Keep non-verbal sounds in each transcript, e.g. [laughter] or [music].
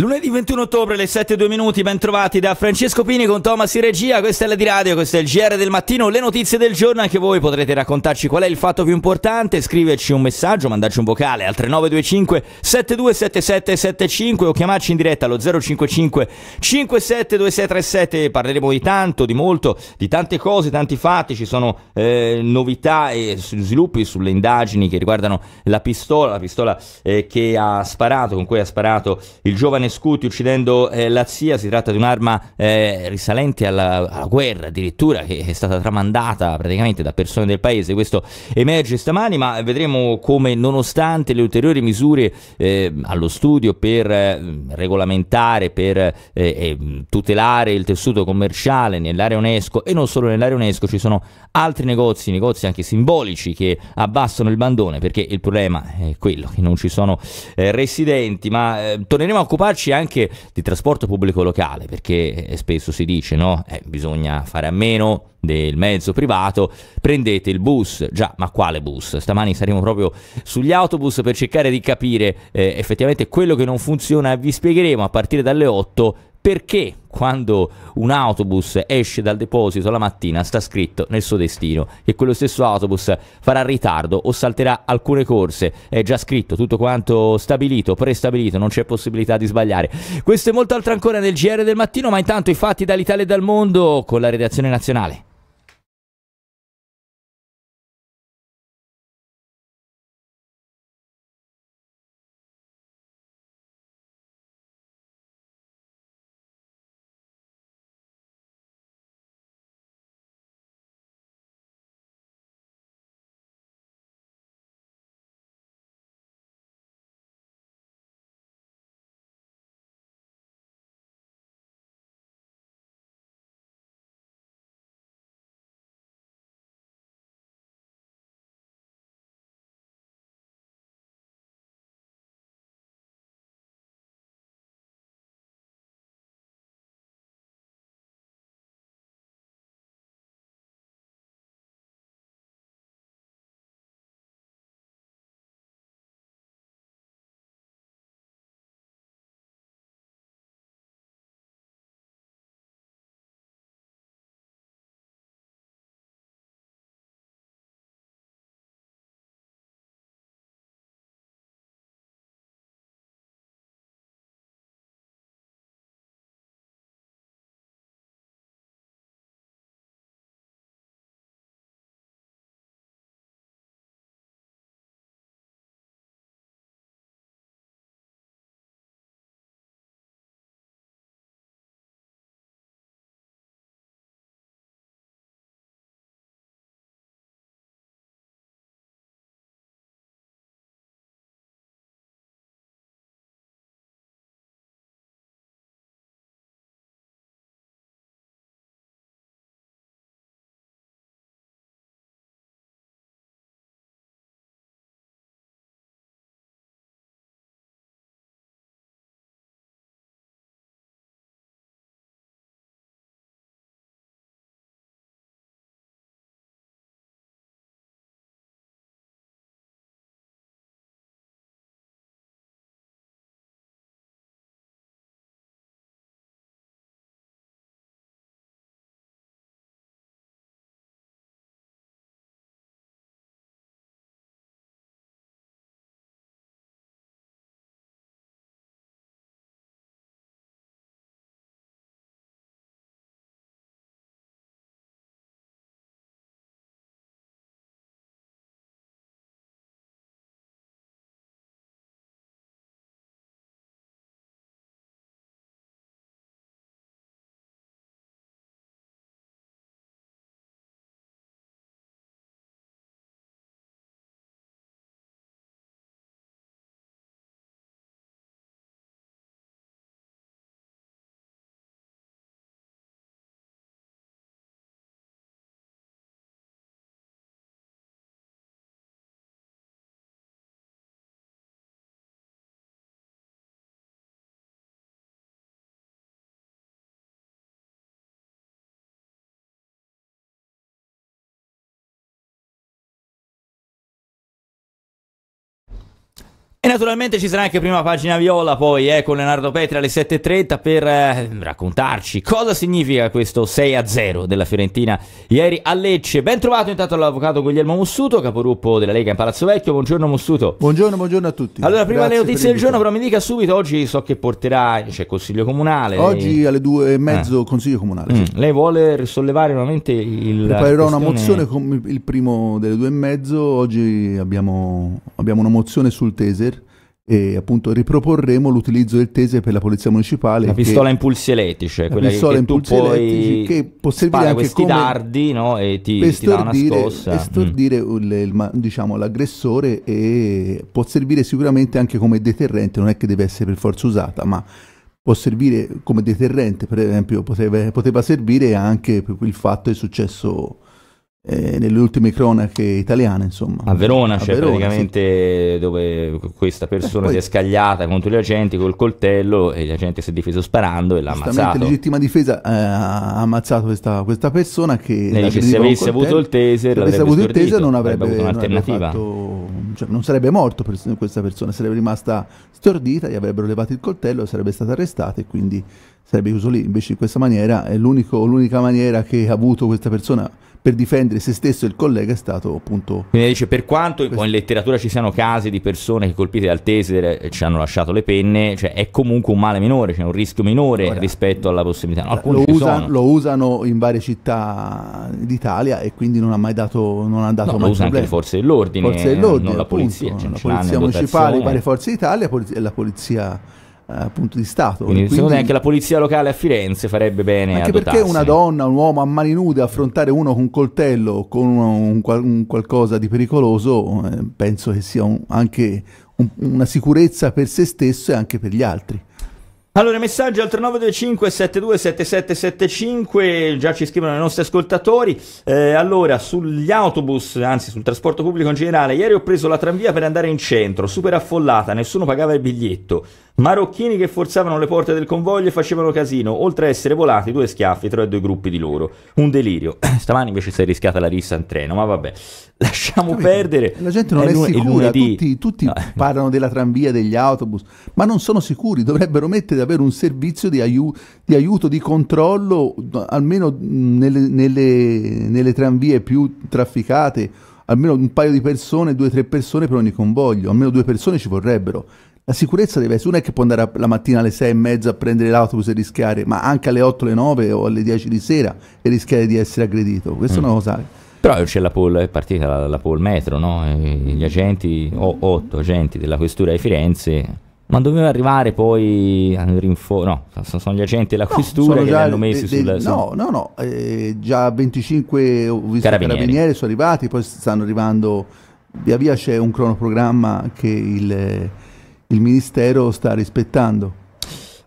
Lunedì 21 ottobre alle 7:02 minuti, ben trovati da Francesco Pini con Thomas in regia, questa è la di radio, questo è il GR del mattino, le notizie del giorno, anche voi potrete raccontarci qual è il fatto più importante, scriverci un messaggio, mandarci un vocale al 3925 727775 o chiamarci in diretta allo 055 572637, parleremo di tanto, di molto, di tante cose, tanti fatti, ci sono eh, novità e sviluppi sulle indagini che riguardano la pistola, la pistola eh, che ha sparato, con cui ha sparato il giovane Scuti uccidendo eh, la zia, si tratta di un'arma eh, risalente alla, alla, guerra addirittura che è stata tramandata praticamente da persone del paese, questo emerge stamani ma vedremo come nonostante le ulteriori misure eh, allo studio per eh, regolamentare, per eh, mm, tutelare il tessuto commerciale nell'area UNESCO e non solo nell'area UNESCO ci sono altri negozi, negozi anche simbolici che abbassano il bandone perché il problema è quello che non ci sono eh, residenti ma torneremo a occuparci occuparci anche di trasporto pubblico locale, perché eh, spesso si dice, no, eh, bisogna fare a meno del mezzo privato, prendete il bus, già, ma quale bus? Stamani saremo proprio sugli autobus per cercare di capire eh, effettivamente quello che non funziona, vi spiegheremo a partire dalle 8 perché quando un autobus esce dal deposito la mattina sta scritto nel suo destino che quello stesso autobus farà ritardo o salterà alcune corse, è già scritto tutto quanto stabilito, prestabilito, non c'è possibilità di sbagliare. Questo e molto altro ancora nel GR del mattino, ma intanto i fatti dall'Italia e dal mondo con la redazione nazionale. naturalmente ci sarà anche prima pagina viola poi eh, con Leonardo Petri alle 7.30 per eh, raccontarci cosa significa questo 6-0 della Fiorentina ieri a Lecce. Ben trovato intanto l'avvocato Guglielmo Mussuto, capogruppo della Lega in Palazzo Vecchio. Buongiorno Mussuto. Buongiorno, buongiorno a tutti. Allora, prima Grazie le notizie del giorno, però mi dica subito, oggi so che porterà, c'è cioè, Consiglio Comunale. Oggi alle 2.30 eh. Consiglio Comunale. Mm. Sì. lei vuole risollevare nuovamente il... Preparerò questione... una mozione con il primo delle 2.30, oggi abbiamo, abbiamo una mozione sul Teser e appunto riproporremo l'utilizzo del tese per la polizia municipale. La pistola che, impulsi elettrici, quella pistola che, impulsi elettrici che può servire anche come dardi no? e ti, per ti dà una scossa. Per stordire mm. il, il, diciamo, l'aggressore e può servire sicuramente anche come deterrente, non è che deve essere per forza usata, ma può servire come deterrente, per esempio poteva, poteva servire anche per il fatto che è successo eh, nelle ultime cronache italiane, insomma. A Verona, a cioè Verona, praticamente sì. dove questa persona Beh, poi... si è scagliata contro gli agenti col coltello e gli agenti si è difeso sparando e l'ha ammazzato. La legittima difesa eh, ha ammazzato questa, questa persona che... Ne dice, se avesse avuto il taser, se avesse avuto il taser non avrebbe, avrebbe avuto un'alternativa. Non, fatto, cioè, non sarebbe morto per questa persona, sarebbe rimasta stordita, gli avrebbero levato il coltello, sarebbe stata arrestata e quindi sarebbe chiuso lì. Invece in questa maniera è l'unica maniera che ha avuto questa persona per difendere se stesso e il collega è stato appunto... Quindi dice per quanto questo... in letteratura ci siano casi di persone che colpite dal taser ci hanno lasciato le penne, cioè è comunque un male minore, c'è cioè un rischio minore allora, rispetto alla possibilità. No, lo, usa, lo, usano in varie città d'Italia e quindi non ha mai dato... Non ha dato no, mai lo usano anche le forze dell'ordine, forze dell'ordine non la polizia. Appunto, cioè, la polizia municipale, le varie forze d'Italia e la polizia appunto eh, di Stato. Quindi, quindi, secondo me anche la polizia locale a Firenze farebbe bene anche perché una donna, un uomo a mani nude affrontare uno con un coltello, con un, un, un qualcosa di pericoloso, eh, penso che sia anche una sicurezza per se stesso e anche per gli altri. Allora, messaggi al 3925 727775, già ci scrivono i nostri ascoltatori. Eh, allora, sugli autobus, anzi sul trasporto pubblico in generale, ieri ho preso la tranvia per andare in centro, super affollata, nessuno pagava il biglietto. Marocchini che forzavano le porte del convoglio e facevano casino, oltre a essere volati due schiaffi tra i due gruppi di loro. Un delirio. [clears throat] Stamani invece si è rischiata la rissa in treno, ma vabbè, [laughs] lasciamo Capito? perdere. La gente non è, è sicura, tutti, tutti eh, no. parlano della tranvia, degli autobus, ma non sono sicuri, dovrebbero mettere davvero un servizio di, aiu- di aiuto, di controllo, almeno nelle, nelle, nelle tranvie più trafficate almeno un paio di persone, due o tre persone per ogni convoglio, almeno due persone ci vorrebbero. La sicurezza deve essere, non è che può andare la mattina alle 6 e mezza a prendere l'autobus e rischiare, ma anche alle 8, alle 9 o alle 10 di sera e rischiare di essere aggredito. Questa mm. è una cosa però c'è la pol, è partita la, la poll metro, no? gli agenti, o oh, otto agenti della questura di Firenze, ma doveva arrivare poi a rinfo- no, sono gli agenti della questura no, che hanno messi de, de, sul... No, no, no, eh, già 25 ho visto carabinieri. carabinieri sono arrivati, poi stanno arrivando, via via c'è un cronoprogramma che il il Ministero sta rispettando.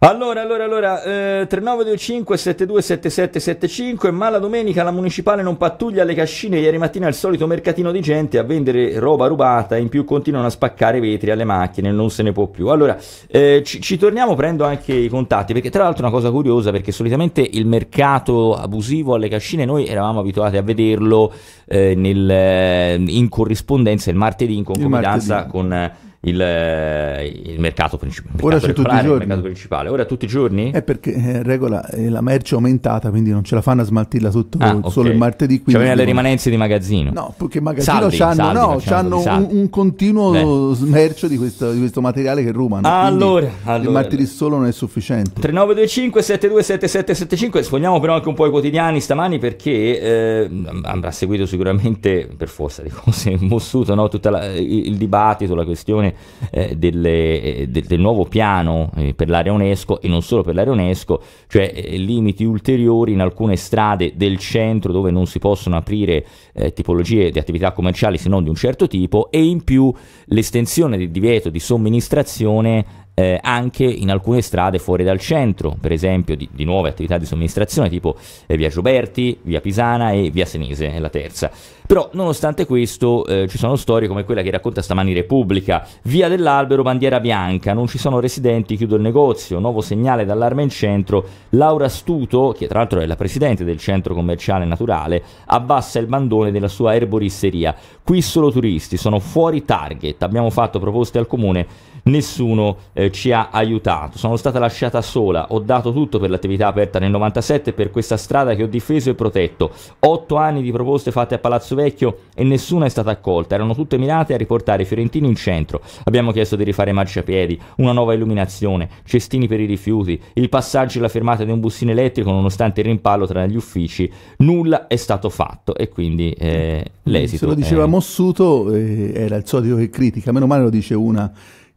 Allora, allora, allora, eh, 3925 727775, ma la domenica la municipale non pattuglia le cascine, ieri mattina il solito mercatino di gente a vendere roba rubata, in più continuano a spaccare vetri alle macchine, non se ne può più. Allora, eh, ci, ci, torniamo, prendo anche i contatti, perché tra l'altro è una cosa curiosa, perché solitamente il mercato abusivo alle cascine noi eravamo abituati a vederlo eh, nel, eh, in corrispondenza il martedì in concomitanza martedì. con il, eh, il mercato, princip- Ora mercato tutti i giorni. principale. Ora tutti i giorni? È perché eh, regola eh, la merce è aumentata, quindi non ce la fanno a smaltirla tutto, ah, okay. solo il martedì. Cioè, le rimanenze di magazzino? No, perché magazzino saldi, c'hanno, saldi, no, c'hanno un, un, continuo Beh. smercio di questo, di questo, materiale che rubano. Allora, ah, allora, il martedì solo non è sufficiente. 3925 727775, sfogliamo però anche un po' i quotidiani stamani perché eh, avrà seguito sicuramente per forza di cose in Mossuto no? Tutto il dibattito, la questione eh, delle, eh, de, del nuovo piano eh, per l'area UNESCO e non solo per l'area UNESCO, cioè eh, limiti ulteriori in alcune strade del centro dove non si possono aprire eh, tipologie di attività commerciali se non di un certo tipo e in più l'estensione del divieto di somministrazione eh, anche in alcune strade fuori dal centro, per esempio di, di nuove attività di somministrazione tipo eh, via Gioberti, via Pisana e via Senese, è la terza. Però nonostante questo eh, ci sono storie come quella che racconta stamani Repubblica, via dell'albero, bandiera bianca, non ci sono residenti, chiudo il negozio, nuovo segnale d'allarme in centro, Laura Stuto, che tra l'altro è la presidente del centro commerciale naturale, abbassa il bandone della sua erboristeria, qui solo turisti, sono fuori target, abbiamo fatto proposte al comune nessuno eh, ci ha aiutato. Sono stata lasciata sola, ho dato tutto per l'attività aperta nel 97 per questa strada che ho difeso e protetto. Otto anni di proposte fatte a Palazzo Vecchio e nessuna è stata accolta, erano tutte mirate a riportare i fiorentini in centro. Abbiamo chiesto di rifare marciapiedi, una nuova illuminazione, cestini per i rifiuti, il passaggio e la fermata di un bussino elettrico nonostante il rimpallo tra gli uffici, nulla è stato fatto e quindi eh, l'esito... Mm, se lo diceva è... Mossuto eh, era il solito che critica, meno male lo dice una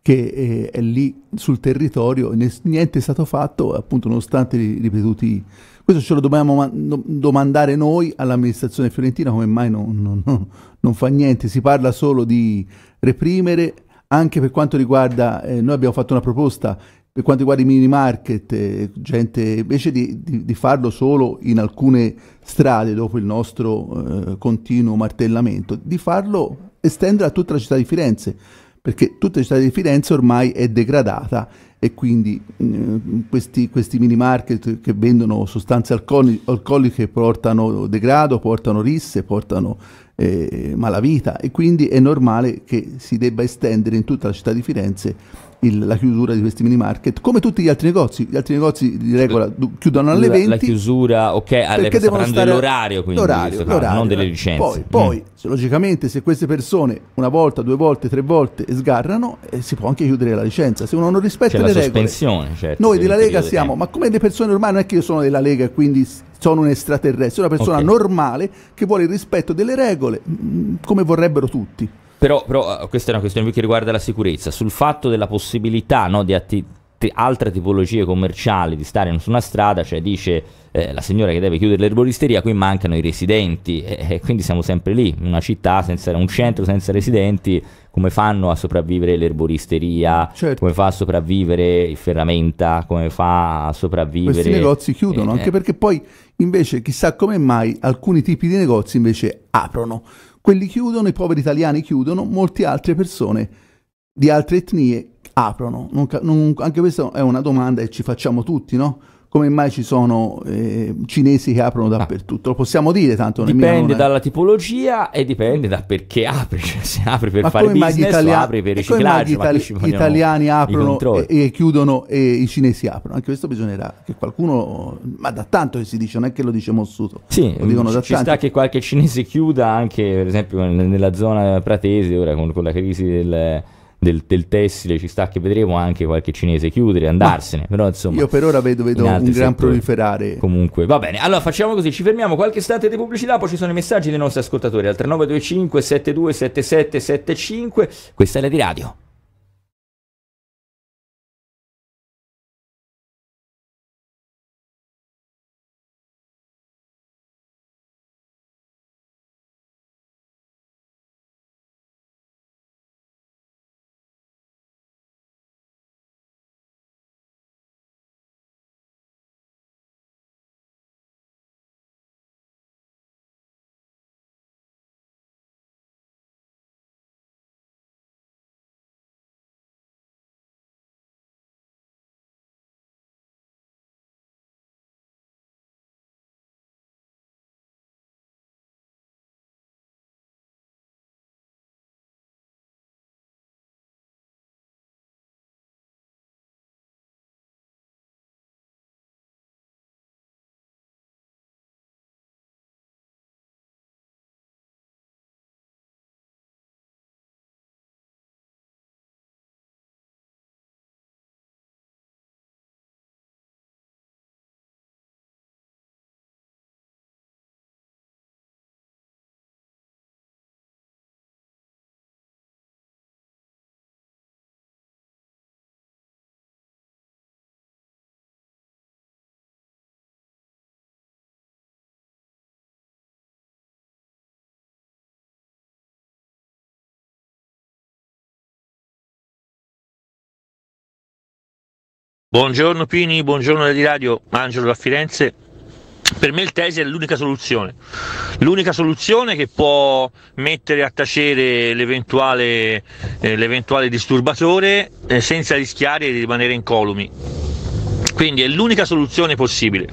che eh, è lì sul territorio, niente è stato fatto, appunto, nonostante i ripetuti... Questo ce lo dobbiamo domandare noi all'amministrazione fiorentina, come mai non, non, non fa niente, si parla solo di reprimere, anche per quanto riguarda, eh, noi abbiamo fatto una proposta per quanto riguarda i mini market, eh, gente, invece di, di, di, farlo solo in alcune strade dopo il nostro eh, continuo martellamento, di farlo estendere a tutta la città di Firenze perché tutta la città di Firenze ormai è degradata e quindi eh, questi, questi mini market che vendono sostanze alcoliche, alcoliche portano degrado, portano risse, portano eh, malavita e quindi è normale che si debba estendere in tutta la città di Firenze il, la chiusura di questi mini market, come tutti gli altri negozi. Gli altri negozi di regola chiudono alle 20. La, la chiusura, ok, alle, perché devono stare dell'orario, quindi l'orario, l'orario, non delle licenze. Poi, poi mm. se, logicamente, se queste persone una volta, due volte, tre volte sgarrano, eh, si può anche chiudere la licenza. Se uno non rispetta C'è le regole, certo, noi della Lega siamo, ma come le persone ormai non è che io sono della Lega e quindi sono un extraterrestre, una persona okay. normale che vuole il rispetto delle regole, mm, come vorrebbero tutti. Però, però, eh, questa è una questione che riguarda la sicurezza, sul fatto della possibilità no, di atti- altre tipologie commerciali di stare su una strada, cioè dice eh, la signora che deve chiudere l'erboristeria, qui mancano i residenti e, e quindi siamo sempre lì, una città senza un centro senza residenti, come fanno a sopravvivere l'erboristeria, certo. come fa a sopravvivere il ferramenta, come fa a sopravvivere... Questi negozi chiudono, eh, anche eh. perché poi invece chissà come mai alcuni tipi di negozi invece aprono. Quelli chiudono, i poveri italiani chiudono, molte altre persone di altre etnie aprono. Non, non, anche questa è una domanda che ci facciamo tutti, no? come mai ci sono eh, cinesi che aprono dappertutto? Lo possiamo dire tanto. Dipende è... Eh? dalla tipologia e dipende da perché apri, [laughs] cioè, se apri per ma fare business italian... apri per riciclaggio. Come itali- gli italiani aprono e, e, chiudono e i cinesi aprono? Anche questo bisognerà che qualcuno, ma da tanto che si dice, non è che lo dice Mossuto. Sì, lo dicono da ci tanto. sta che qualche cinese chiuda anche per esempio nella zona pratese ora con, con la crisi del del, del, tessile ci sta che vedremo anche qualche cinese chiudere, andarsene. però insomma. Io per ora vedo, vedo un gran settori. proliferare. Comunque, va bene. Allora facciamo così: ci fermiamo qualche istante di pubblicità. Poi ci sono i messaggi dei nostri ascoltatori al 3925 727775. Questa è la di radio. Buongiorno Pini, buongiorno di Radio, Angelo da Firenze. Per me il Tesi è l'unica soluzione, l'unica soluzione che può mettere a tacere l'eventuale, eh, l'eventuale disturbatore eh, senza rischiare di rimanere incolumi. Quindi è l'unica soluzione possibile.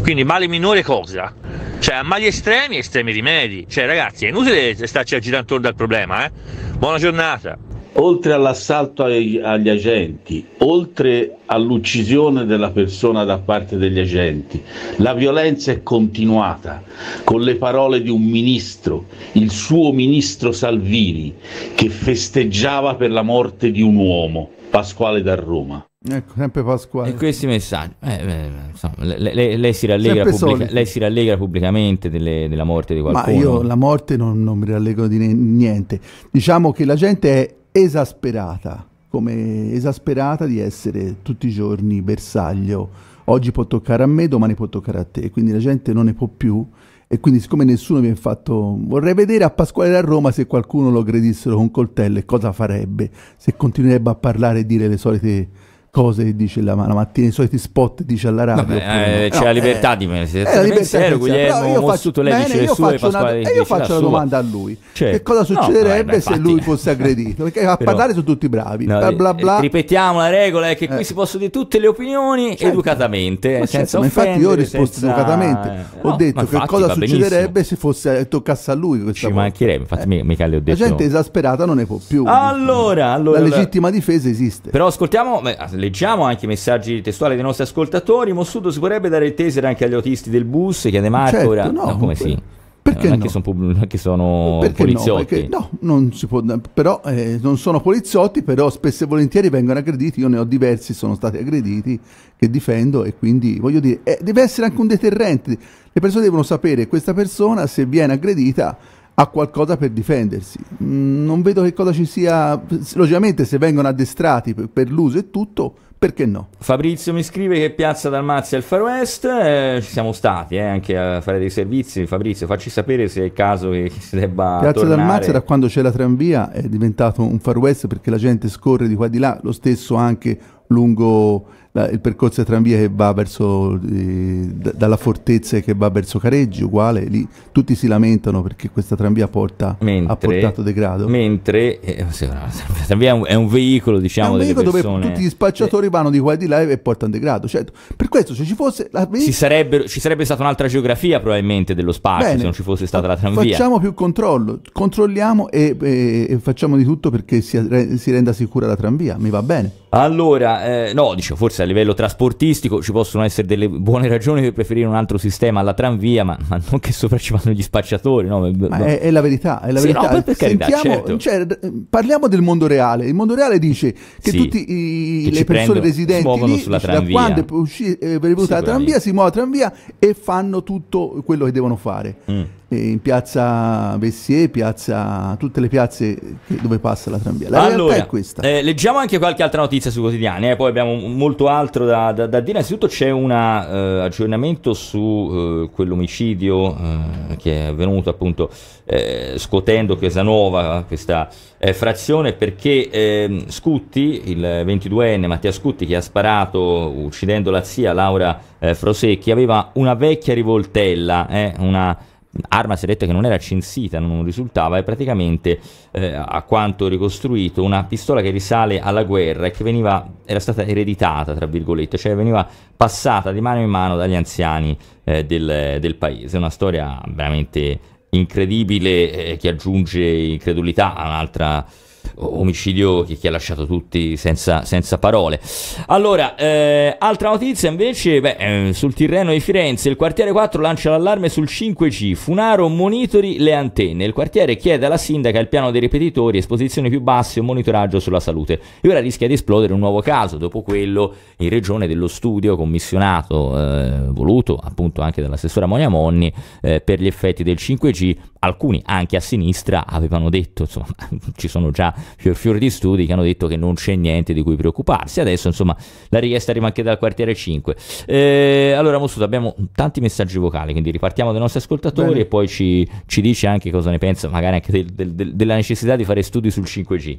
Quindi male minore cosa? Cioè a mali estremi estremi rimedi. Cioè ragazzi è inutile starci a girare intorno al problema. Eh? Buona giornata oltre all'assalto agli, agli agenti, oltre all'uccisione della persona da parte degli agenti, la violenza è continuata con le parole di un ministro, il suo ministro Salvini, che festeggiava per la morte di un uomo, Pasquale da Roma. Ecco, sempre Pasquale. E questi messaggi. Eh, beh, insomma, lei, lei, si pubblica, lei, si rallegra pubblicamente delle, della morte di qualcuno. Ma io la morte non, non mi rallegro di niente. Diciamo che la gente è esasperata, come esasperata di essere tutti i giorni bersaglio. Oggi può toccare a me, domani può toccare a te, quindi la gente non ne può più e quindi siccome nessuno mi ha fatto vorrei vedere a Pasquale da Roma se qualcuno lo aggredissero con coltello e cosa farebbe se continuerebbe a parlare e dire le solite cose che dice la, la mattina, i soliti spot dice alla radio. Vabbè, eh, c'è no, eh, eh, la libertà eh, di pensare. La libertà pensiero, Guglielmo, io faccio, tutto lei dice io sue, una, e io faccio una domanda a lui. Cioè, che cosa succederebbe no, vabbè, se lui fosse aggredito? Perché a però, parlare sono tutti bravi. No, bla, bla, eh, bla. Ripetiamo, la regola è che qui si possono dire tutte le opinioni certo. educatamente, senza certo, Infatti io ho risposto senza... educatamente. Ho detto che cosa succederebbe se fosse toccasse a lui questa Ci mancherebbe, infatti mica le ho detto. La gente esasperata non ne può più. Allora, diciamo. La legittima difesa esiste. Però ascoltiamo leggiamo anche i messaggi testuali dei nostri ascoltatori. Mossudo si vorrebbe dare il taser anche agli autisti del bus, chiede Marco. Certo, ora... no, no, come per... sì? Perché non, no? sono, non sono perché poliziotti. No, perché, no, non si può, però eh, non sono poliziotti, però spesso e volentieri vengono aggrediti. Io ne ho diversi, sono stati aggrediti, che difendo e quindi voglio dire, eh, deve essere anche un deterrente. Le persone devono sapere questa persona se viene aggredita ha qualcosa per difendersi. Mm, non vedo che cosa ci sia, logicamente se vengono addestrati per, l'uso e tutto, perché no? Fabrizio mi scrive che Piazza Dalmazia è il Far West, eh, ci siamo stati eh, anche a fare dei servizi, Fabrizio facci sapere se è il caso che si debba Piazza tornare. Dalmazia da quando c'è la tranvia è diventato un Far West perché la gente scorre di qua e di là, lo stesso anche lungo la, il percorso di tranvia che va verso, eh, dalla fortezza che va verso Careggi, uguale, lì tutti si lamentano perché questa tranvia porta, mentre, ha portato degrado. Mentre eh, la tranvia è un veicolo, diciamo, è un veicolo persone... dove tutti gli spacciatori eh. vanno di qua e di là e portano degrado. Certo. Per questo se ci fosse... La... Ci, ci sarebbe stata un'altra geografia probabilmente dello spazio Bene, se non ci fosse stata la tranvia. Facciamo più controllo, controlliamo e, e, e facciamo di tutto perché si, si renda sicura la tranvia, mi va bene. Allora, eh, no, dicevo, forse a livello trasportistico ci possono essere delle buone ragioni per preferire un altro sistema alla tranvia, ma, ma non che sopra ci vanno gli spacciatori, no? Ma è, è la verità, è la sì, verità. No, per carità, Sentiamo, certo. cioè, parliamo del mondo reale. Il mondo reale dice che sì, tutte le persone residenti lì, sulla tranvia. da quando è uscita eh, la tranvia si muovono a tranvia e fanno tutto quello che devono fare. Mm eh, in piazza Vessier, piazza, tutte le piazze dove passa la tranvia. La allora, realtà è questa. Eh, leggiamo anche qualche altra notizia sui quotidiani, eh, poi abbiamo molto altro da, da, da dire. Innanzitutto c'è un eh, aggiornamento su eh, quell'omicidio eh, che è avvenuto appunto scotendo Chesanova, questa frazione, perché ehm, Scutti, il 22enne Mattia Scutti che ha sparato uccidendo la zia Laura Frosecchi, aveva una vecchia rivoltella, una arma si è detto che non era censita, non risultava, è praticamente eh, a quanto ricostruito una pistola che risale alla guerra e che veniva, era stata ereditata, tra virgolette, cioè veniva passata di mano in mano dagli anziani eh, del, del, paese. Una storia veramente incredibile eh, che aggiunge incredulità a un'altra omicidio che, che ha lasciato tutti senza, senza parole. Allora, eh, altra notizia invece, beh, eh, sul Tirreno di Firenze, il quartiere 4 lancia l'allarme sul 5G, Funaro monitori le antenne, il quartiere chiede alla sindaca il piano dei ripetitori, esposizioni più basse e un monitoraggio sulla salute. E ora rischia di esplodere un nuovo caso, dopo quello in regione dello studio commissionato, eh, voluto appunto anche dall'assessore Monia Monni, eh, per gli effetti del 5G, alcuni anche a sinistra avevano detto, insomma, [laughs] ci sono già fior fior di studi che hanno detto che non c'è niente di cui preoccuparsi. Adesso, insomma, la richiesta arriva anche dal quartiere 5. Eh, allora, Mossuto, abbiamo tanti messaggi vocali, quindi ripartiamo dai nostri ascoltatori Bene. e poi ci, ci, dice anche cosa ne pensa, magari anche del, del, del, della necessità di fare studi sul 5G.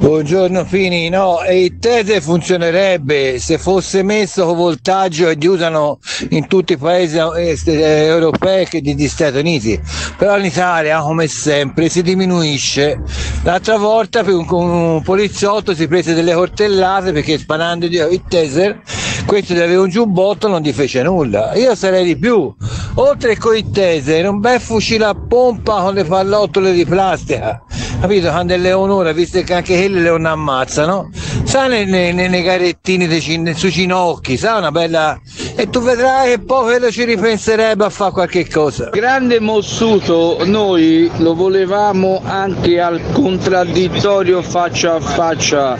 Buongiorno Fini, no, e il Tese funzionerebbe se fosse messo con voltaggio che usano in tutti i paesi eh, eh, europei che degli Stati Uniti, però in Italia come sempre si diminuisce, l'altra volta con un poliziotto si prese delle cortellate perché sparando il Teser questo gli aveva un giubbotto non gli fece nulla io sarei di più oltre con il tese un bel fucile a pompa con le pallottole di plastica capito quando è onore visto che anche quelli non ammazzano, sa nei, nei, nei carettini dei, sui ginocchi, sa una bella... e tu vedrai che poi quello ci ripenserebbe a fare qualche cosa. Grande Mossuto, noi lo volevamo anche al contraddittorio faccia a faccia,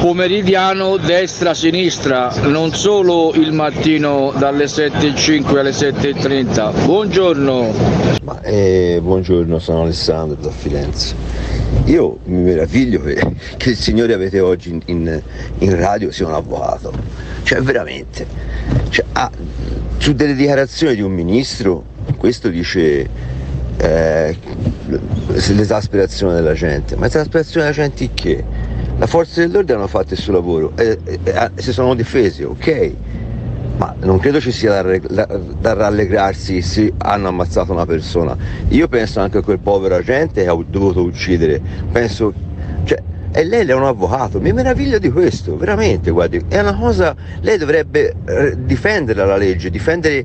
pomeridiano destra-sinistra, non solo il mattino dalle 7.05 alle 7.30. Buongiorno. Ma, eh, buongiorno, sono Alessandro da Firenze. Io mi meraviglio meglio che, che il signore avete oggi in, in, in, radio sia un avvocato. Cioè veramente, cioè, ah, su delle dichiarazioni di un ministro, questo dice eh, l'esasperazione della gente, ma l'esasperazione della gente che? La forza dell'ordine hanno fatto il suo lavoro, eh, eh, ah, si sono difesi, ok? ma non credo ci sia da, da, rallegrarsi se hanno ammazzato una persona. Io penso anche a quel povero agente che ha dovuto uccidere, penso cioè, e lei è un avvocato, mi meraviglio di questo, veramente, guardi, è una cosa, lei dovrebbe eh, difendere la legge, difendere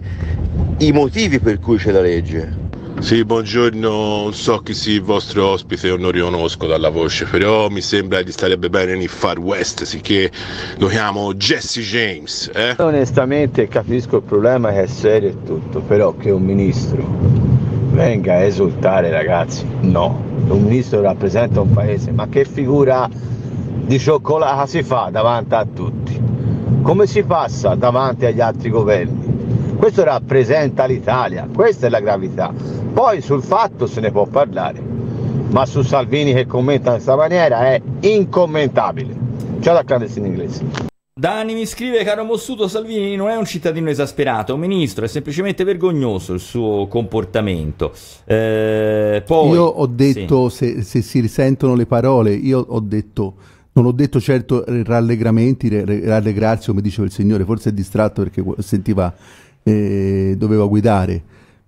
i motivi per cui c'è la legge. Sì, buongiorno, so chi sia il vostro ospite, o non riconosco dalla voce, però mi sembra gli starebbe bene nel Far West, sicché lo chiamo Jesse James. Eh? Onestamente capisco il problema che è serio e tutto, però che un ministro venga a esultare ragazzi, no, un ministro rappresenta un paese, ma che figura di cioccolata si fa davanti a tutti? Come si passa davanti agli altri governi? Questo rappresenta l'Italia, questa è la gravità. Poi sul fatto se ne può parlare, ma su Salvini che commenta in questa maniera è incommentabile. Ciao da clandestino inglese. Da anni mi scrive, caro Mossuto, Salvini non è un cittadino esasperato, è un ministro, è semplicemente vergognoso il suo comportamento. Eh, poi... Io ho detto, sì. se, se si risentono le parole, io ho detto non ho detto certo rallegramenti, rallegrarsi come diceva il Signore, forse è distratto perché sentiva, eh, doveva guidare.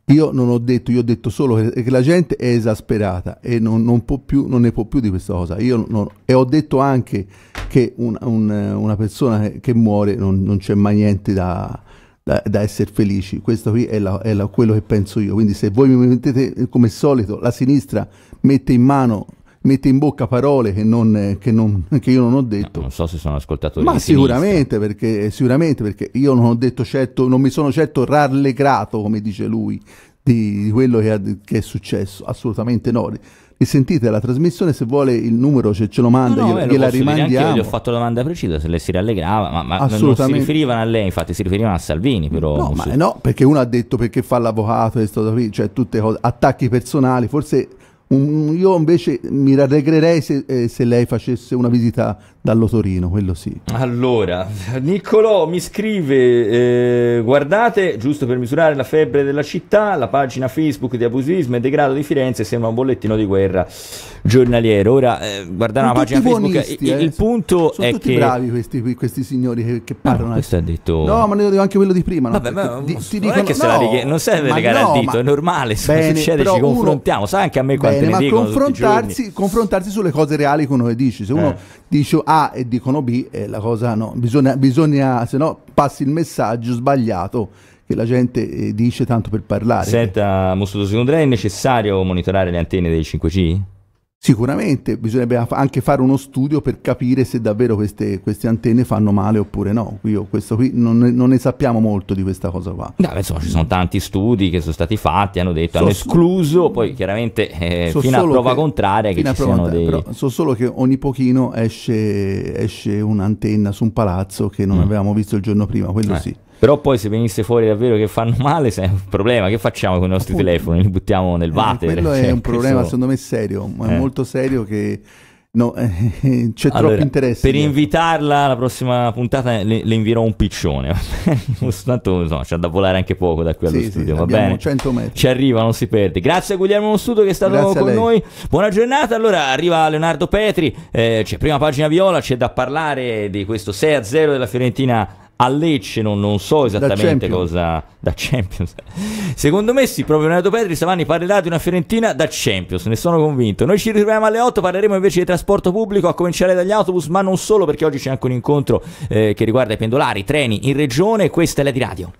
Io non ho detto, io ho detto solo che, che la gente è esasperata e non, non, più, non, ne può più di questa cosa. Non, e ho detto anche che un, un, una persona che, che muore non, c'è mai niente da, da, da, essere felici. Questo qui è, la, è la, quello che penso io. Quindi se voi mi mettete come solito, la sinistra mette in mano mette in bocca parole che, non, che, non, che io non ho detto. No, non so se sono ascoltatori Ma sicuramente perché, sicuramente perché, io non ho detto certo, non mi sono certo rallegrato, come dice lui, di, di quello che, ha, che, è successo, assolutamente no. sentite la trasmissione, se vuole il numero ce, ce lo manda, no, no, gliela, gliela rimandiamo. Io gli ho fatto la domanda precisa, se lei si rallegrava, ma, ma non si riferivano a lei, infatti si riferivano a Salvini però. No, ma, no perché uno ha detto perché fa l'avvocato, cioè tutte cose, attacchi personali, forse Mm, io invece mi rallegrerei se, eh, se lei facesse una visita dallo Torino, quello sì. Allora, [laughs] Niccolò mi scrive, eh, guardate, giusto per misurare la febbre della città, la pagina Facebook di abusivismo e degrado di Firenze sembra un bollettino di guerra giornaliero. Ora, eh, guardare la pagina Facebook, eh, il, eh. punto Sono è tutti che... bravi questi, questi signori che, che ah, parlano. No, questo ha detto... No, ma ne devo anche quello di prima. No? Vabbè, ma, ti, ti non, dicono... è che se no, righe... non serve legare no, al dito, ma... è normale, se bene, succede ci confrontiamo. Uno... Sai anche a me quante bene, ne ma confrontarsi, confrontarsi, sulle cose reali con noi dici. Se uno eh. dice a e dicono B, eh, la cosa no, bisogna, bisogna se no passi il messaggio sbagliato che la gente eh, dice tanto per parlare. Senta, Mussolini, secondo lei è necessario monitorare le antenne dei 5G? Sicuramente bisognerebbe anche fare uno studio per capire se davvero queste, queste antenne fanno male oppure no. Io questo qui non, non, ne sappiamo molto di questa cosa qua. No, insomma, ci sono tanti studi che sono stati fatti, hanno detto, so hanno escluso, poi chiaramente eh, so fino a prova che, contraria che ci siano dei... Però so solo che ogni pochino esce, esce un'antenna su un palazzo che non mm. avevamo visto il giorno prima, quello eh. sì. Però poi se venisse fuori davvero che fanno [laughs] male, se è un problema, che facciamo con i nostri Appunto, telefoni? Li buttiamo nel eh, water? Eh, quello cioè, è un problema questo... secondo me serio, ma eh. molto serio che... No, [laughs] c'è allora, troppo interesse. Per invitarla alla prossima puntata le, le invierò un piccione. [laughs] Tanto no, c'è da volare anche poco da qui allo sì, studio. Sì, va bene. 100 metri. Ci arriva, non si perde. Grazie a Guglielmo Mostuto che è stato Grazie con noi. Buona giornata. Allora arriva Leonardo Petri. Eh, c'è prima pagina viola, c'è da parlare di questo 6-0 della Fiorentina a Lecce non, non so esattamente da cosa da Champions secondo me sì proprio Renato Pedri Savani parlerà di una Fiorentina da Champions ne sono convinto noi ci ritroviamo alle 8 parleremo invece di trasporto pubblico a cominciare dagli autobus ma non solo perché oggi c'è anche un incontro eh, che riguarda i pendolari i treni in regione questa è la di radio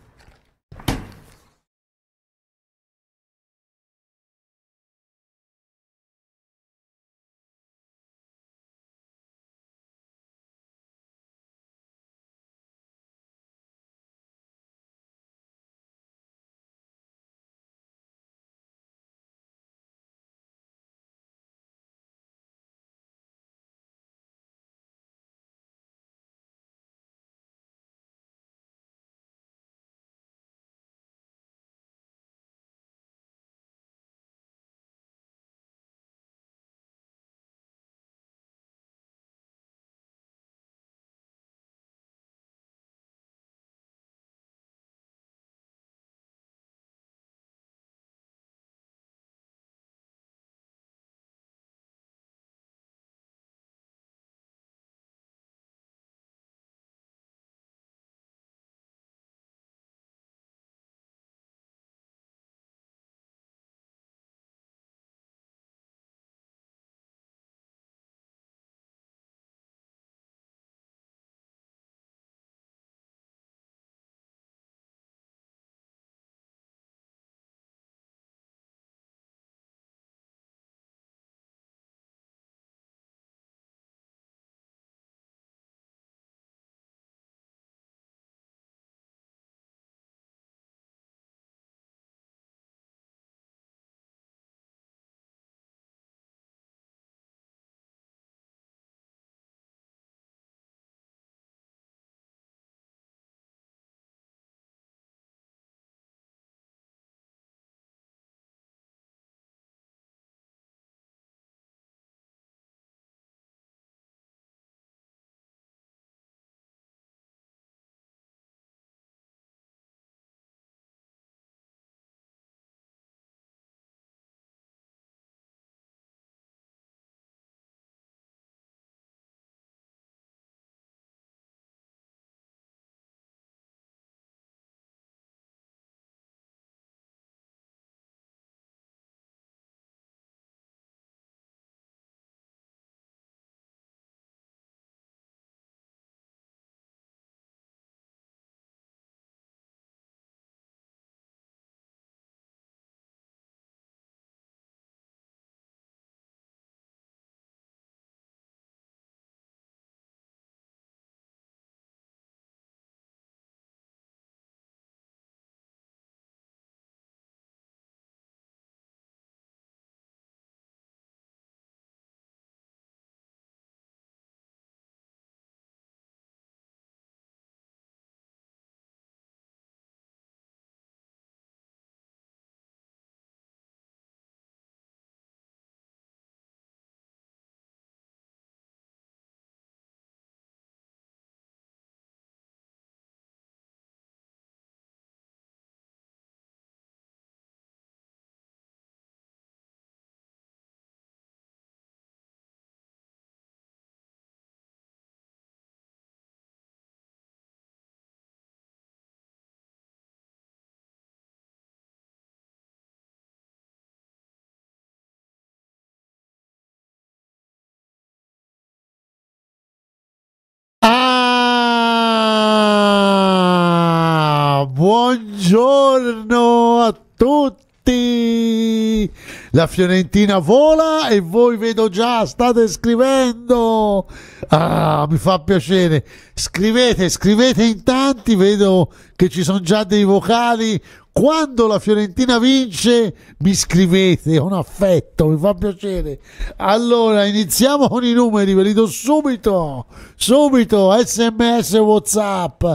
buongiorno a tutti. La Fiorentina vola e voi vedo già state scrivendo. Ah, mi fa piacere. Scrivete, scrivete in tanti, vedo che ci sono già dei vocali. Quando la Fiorentina vince, mi scrivete con affetto, mi fa piacere. Allora, iniziamo con i numeri, ve li do subito, subito, sms, whatsapp,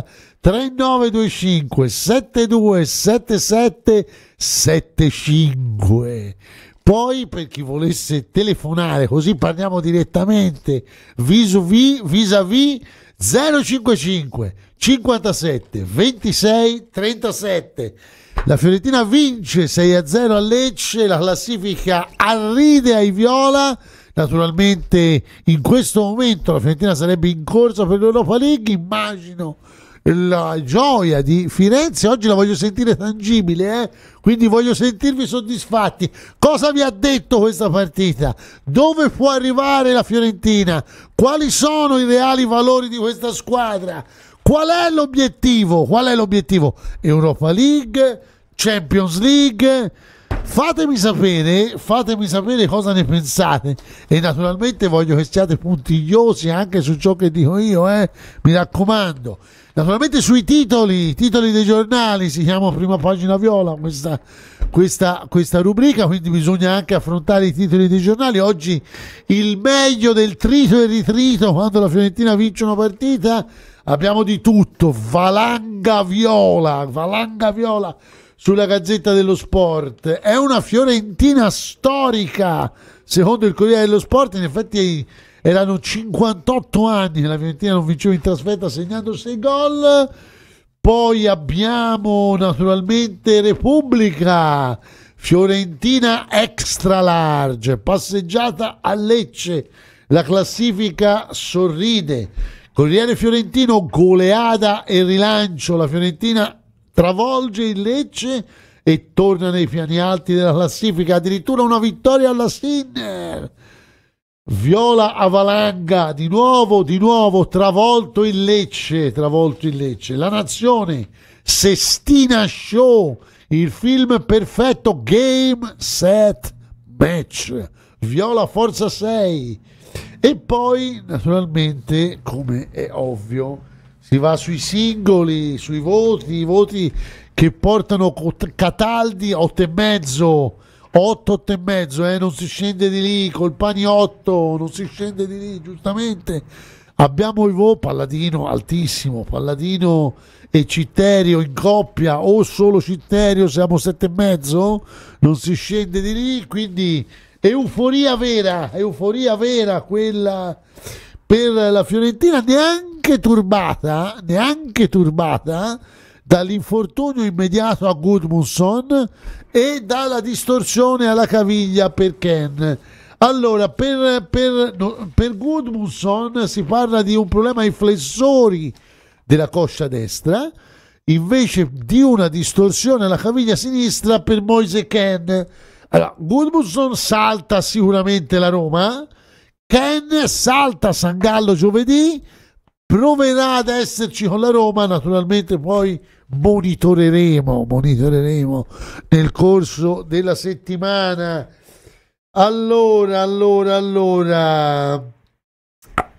3925 7277 75 poi per chi volesse telefonare così parliamo direttamente vis a vis 055 57 26 37 la Fiorentina vince 6-0 a Lecce, la classifica arride ai viola. Naturalmente in questo momento la Fiorentina sarebbe in corsa per l'Europa League, immagino la gioia di Firenze, oggi la voglio sentire tangibile, eh? quindi voglio sentirvi soddisfatti. Cosa vi ha detto questa partita? Dove può arrivare la Fiorentina? Quali sono i reali valori di questa squadra? Qual è l'obiettivo? Qual è l'obiettivo? Europa League, Champions League. Fatemi sapere, fatemi sapere cosa ne pensate e naturalmente voglio che siate puntigliosi anche su ciò che dico io, eh? mi raccomando. Naturalmente sui titoli, titoli dei giornali, si chiama prima pagina viola questa, questa, questa rubrica, quindi bisogna anche affrontare i titoli dei giornali. Oggi il meglio del trito e ritrito quando la Fiorentina vince una partita abbiamo di tutto, valanga viola, valanga viola sulla Gazzetta dello Sport. È una Fiorentina storica, secondo il Corriere dello Sport, in effetti erano 58 anni che la Fiorentina non vinceva in trasferta segnando 6 gol. Poi abbiamo naturalmente Repubblica, Fiorentina extra large, passeggiata a Lecce. La classifica sorride Corriere Fiorentino, goleada e rilancio. La Fiorentina travolge il Lecce e torna nei piani alti della classifica. Addirittura una vittoria alla Sinner. Viola Avalanga, di nuovo, di nuovo, travolto il Lecce, travolto il Lecce. La Nazione, Sestina Show, il film perfetto, game, set, match. Viola Forza 6 e poi, naturalmente, come è ovvio, si va sui singoli, sui voti, i voti che portano Cataldi 8 e mezzo, 8, 8 8,5, eh, non si scende di lì, Colpani 8, non si scende di lì, giustamente. Abbiamo il voto Palladino altissimo, Palladino e Citterio in coppia o solo Citterio siamo 7 e mezzo, non si scende di lì, quindi euforia vera, euforia vera quella per la Fiorentina neanche turbata, neanche turbata dall'infortunio immediato a Gudmundsson e dalla distorsione alla caviglia per Ken. Allora, per, per, per Gudmundsson si parla di un problema ai flessori della coscia destra, invece di una distorsione alla caviglia sinistra per Moise Ken allora, Gudmundsson salta sicuramente la Roma, Ken salta San Gallo giovedì, proverà ad esserci con la Roma, naturalmente poi monitoreremo, monitoreremo nel corso della settimana. Allora, allora, allora.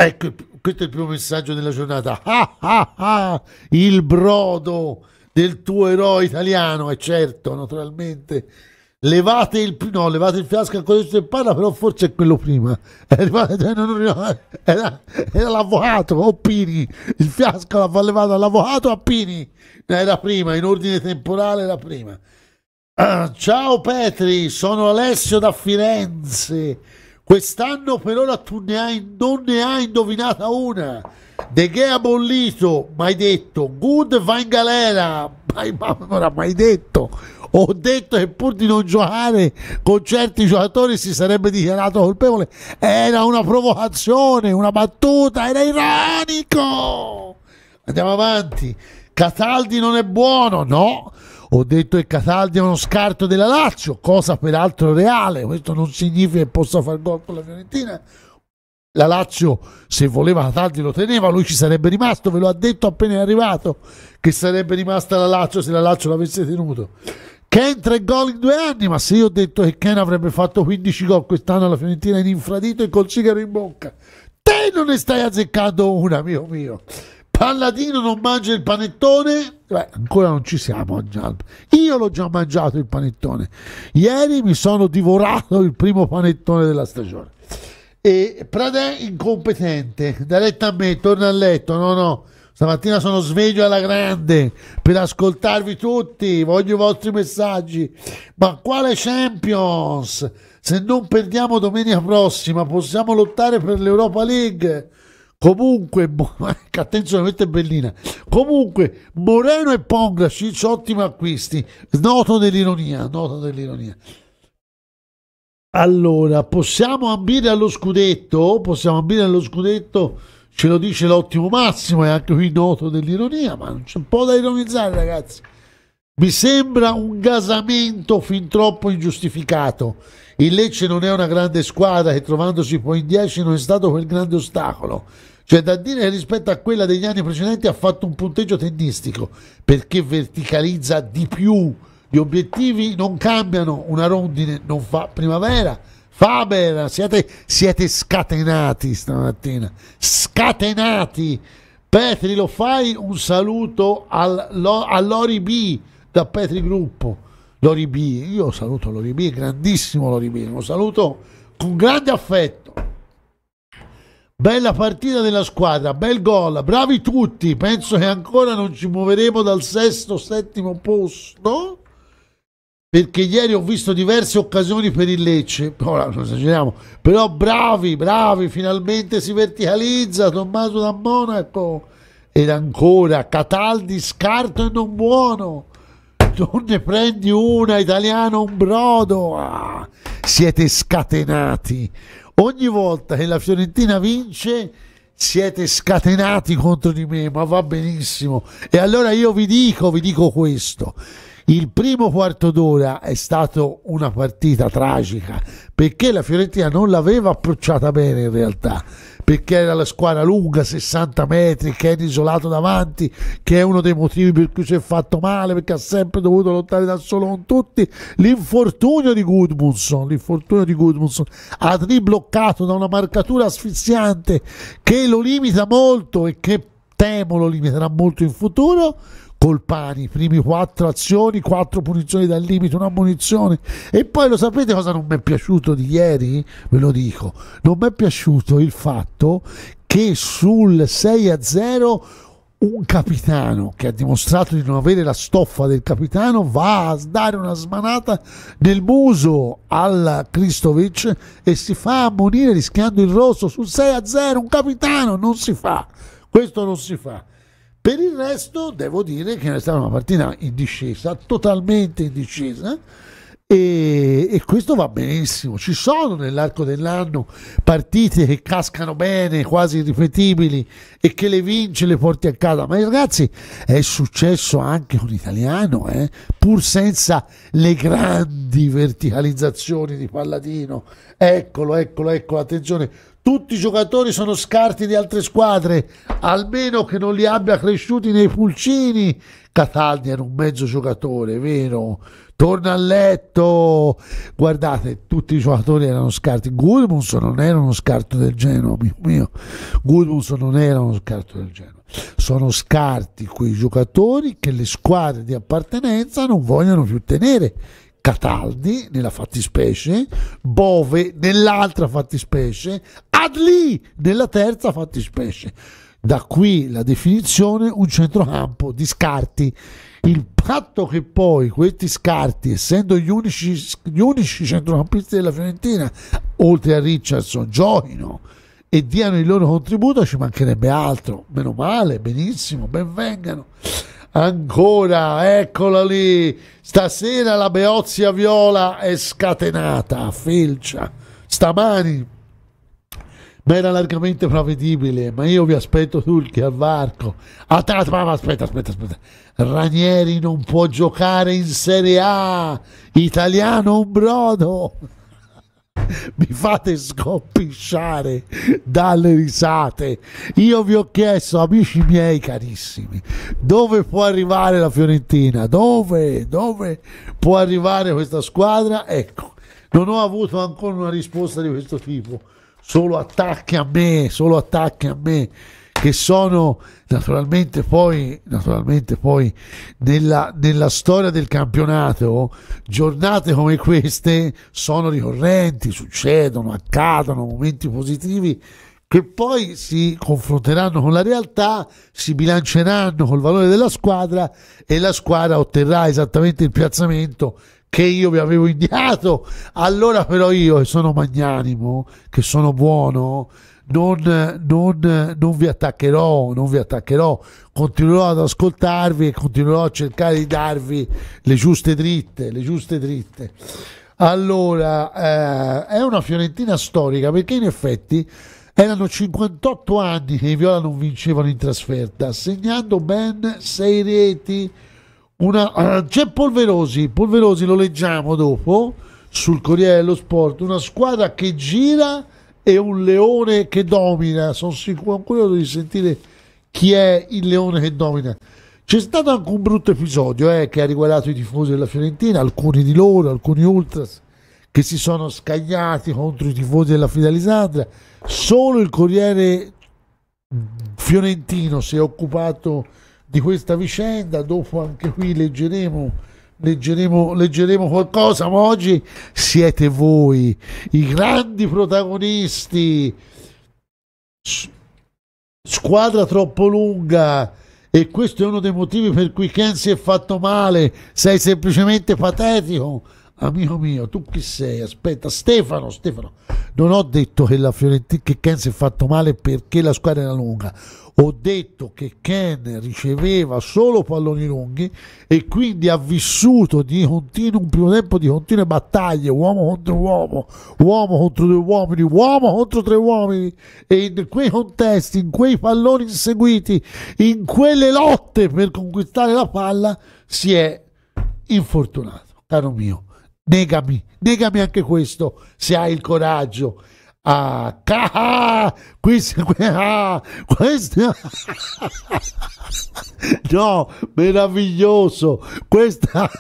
Ecco, questo è il primo messaggio della giornata. [laughs] Ah, ah, ah, il brodo del tuo eroe italiano, è certo, naturalmente levate il, no, levate il fiasco a quello che parla, però forse è quello prima. Cioè, era, era l'avvocato o Pini, il fiasco l'ha levato all'avvocato a Pini, era prima, in ordine temporale era prima. Ah, ciao Petri, sono Alessio da Firenze. Quest'anno per ora tu ne hai, non ne hai indovinata una. De Gea bollito, mai detto. Good va in galera, mai, mai, mai detto ho detto che pur di non giocare con certi giocatori si sarebbe dichiarato colpevole. Era una provocazione, una battuta, era ironico. Andiamo avanti. Cataldi non è buono, no? Ho detto che Cataldi è uno scarto della Lazio, cosa peraltro reale, questo non significa che possa far gol con la Fiorentina. La Lazio, se voleva Cataldi, lo teneva, lui ci sarebbe rimasto, ve lo ha detto appena è arrivato che sarebbe rimasta la Lazio se la Lazio l'avesse tenuto. Ken 3 gol in due anni, ma se io ho detto che Ken avrebbe fatto 15 gol quest'anno alla Fiorentina in infradito e col sigaro in bocca, te non ne stai azzeccando una, mio mio. Palladino non mangia il panettone? Beh, ancora non ci siamo. Io l'ho già mangiato il panettone. Ieri mi sono divorato il primo panettone della stagione. E Pradè incompetente, da letto a me, torna a letto, no no Stamattina sono sveglio alla grande per ascoltarvi tutti, voglio i vostri messaggi. Ma quale Champions? Se non perdiamo domenica prossima possiamo lottare per l'Europa League. Comunque, [laughs] attenzione, questa è bellina. Comunque, Moreno e Pongracic, ottimi acquisti. Noto dell'ironia, noto dell'ironia. Allora, possiamo ambire allo scudetto? Possiamo ambire allo scudetto? ce lo dice l'ottimo Massimo e anche qui noto dell'ironia, ma c'è un po' da ironizzare ragazzi. Mi sembra un gasamento fin troppo ingiustificato. Il Lecce non è una grande squadra che trovandosi poi in 10 non è stato quel grande ostacolo. Cioè da dire che rispetto a quella degli anni precedenti ha fatto un punteggio tennistico perché verticalizza di più. Gli obiettivi non cambiano, una rondine non fa primavera Faber, siete, siete scatenati stamattina, scatenati. Petri lo fai, un saluto al, lo, a Lori B da Petri Gruppo. Lori B, io saluto Lori B, grandissimo Lori B, lo saluto con grande affetto. Bella partita della squadra, bel gol, bravi tutti, penso che ancora non ci muoveremo dal sesto, settimo posto perché ieri ho visto diverse occasioni per il Lecce, ora non esageriamo, però bravi, bravi, finalmente si verticalizza Tommaso da Monaco ed ancora Cataldi scarto e non buono, non ne prendi una, italiano un brodo, ah, siete scatenati, ogni volta che la Fiorentina vince siete scatenati contro di me, ma va benissimo e allora io vi dico, vi dico questo il primo quarto d'ora è stato una partita tragica perché la Fiorentina non l'aveva approcciata bene in realtà perché era la squadra lunga 60 metri che è isolato davanti che è uno dei motivi per cui si è fatto male perché ha sempre dovuto lottare da solo con tutti l'infortunio di Gudmundsson l'infortunio di Gudmundsson ha ribloccato da una marcatura asfissiante che lo limita molto e che temo lo limiterà molto in futuro Colpani, primi quattro azioni, quattro punizioni dal limite, una munizione. E poi lo sapete cosa non mi è piaciuto di ieri? Ve lo dico, non mi è piaciuto il fatto che sul 6 0 un capitano che ha dimostrato di non avere la stoffa del capitano va a dare una smanata nel muso al Kristovic e si fa ammonire rischiando il rosso sul 6 0 un capitano non si fa questo non si fa per il resto devo dire che è stata una partita in discesa, totalmente in discesa. E, e, questo va benissimo. Ci sono nell'arco dell'anno partite che cascano bene, quasi irripetibili e che le vince le porti a casa. Ma ragazzi, è successo anche con l'italiano, eh? pur senza le grandi verticalizzazioni di Palladino. Eccolo, eccolo, eccolo. Attenzione, tutti i giocatori sono scarti di altre squadre, almeno che non li abbia cresciuti nei pulcini. Cataldi era un mezzo giocatore, vero? Torna a letto. Guardate, tutti i giocatori erano scarti. Gudmundsson non era uno scarto del Genoa, oh mio mio. Gudmundsson non era uno scarto del Genoa. Sono scarti quei giocatori che le squadre di appartenenza non vogliono più tenere Cataldi nella fattispecie, Bove nell'altra fattispecie, Adli nella terza fattispecie. Da qui la definizione un centrocampo di scarti. Il fatto che poi questi scarti, essendo gli unici, gli unici centrocampisti della Fiorentina, oltre a Richardson, giochino e diano il loro contributo, ci mancherebbe altro. Meno male, benissimo, ben vengano ancora, eccola lì. Stasera la Beozia Viola è scatenata, felcia. Stamani, ma era largamente prevedibile, ma io vi aspetto Tulchi al varco. Aspetta, aspetta, aspetta, aspetta. Ranieri non può giocare in Serie A, italiano un brodo mi fate scoppisciare dalle risate. Io vi ho chiesto, amici miei carissimi, dove può arrivare la Fiorentina? Dove, dove può arrivare questa squadra? Ecco, non ho avuto ancora una risposta di questo tipo. Solo attacchi a me, solo attacchi a me che sono naturalmente poi, naturalmente poi nella, nella, storia del campionato giornate come queste sono ricorrenti, succedono, accadono, momenti positivi che poi si confronteranno con la realtà, si bilanceranno col valore della squadra e la squadra otterrà esattamente il piazzamento che io vi avevo indicato. Allora però io che sono magnanimo, che sono buono, non, non, non, vi attaccherò, non vi attaccherò, continuerò ad ascoltarvi e continuerò a cercare di darvi le giuste dritte, le giuste dritte. Allora, eh, è una Fiorentina storica perché in effetti erano 58 anni che i Viola non vincevano in trasferta, segnando ben 6 reti. Una... Eh, c'è Polverosi, Polverosi lo leggiamo dopo sul Corriere dello Sport, una squadra che gira è un leone che domina. Sono sicuro curioso di sentire chi è il leone che domina. C'è stato anche un brutto episodio eh, che ha riguardato i tifosi della Fiorentina, alcuni di loro, alcuni ultras che si sono scagliati contro i tifosi della Fidelisandra. Solo il Corriere fiorentino si è occupato di questa vicenda. Dopo anche qui leggeremo leggeremo, leggeremo qualcosa, ma oggi siete voi, i grandi protagonisti. Squadra troppo lunga e questo è uno dei motivi per cui Ken si è fatto male, sei semplicemente patetico amico mio, tu chi sei? Aspetta, Stefano, Stefano, non ho detto che la Fiorentina che Ken si è fatto male perché la squadra era lunga. Ho detto che Ken riceveva solo palloni lunghi e quindi ha vissuto di continuo, un primo tempo di continue battaglie, uomo contro uomo, uomo contro due uomini, uomo contro tre uomini e in quei contesti, in quei palloni inseguiti, in quelle lotte per conquistare la palla si è infortunato, caro mio negami, negami anche questo se hai il coraggio. Ah, ah, questo, [laughs] ah, questo, [laughs] no, meraviglioso, questa, [laughs]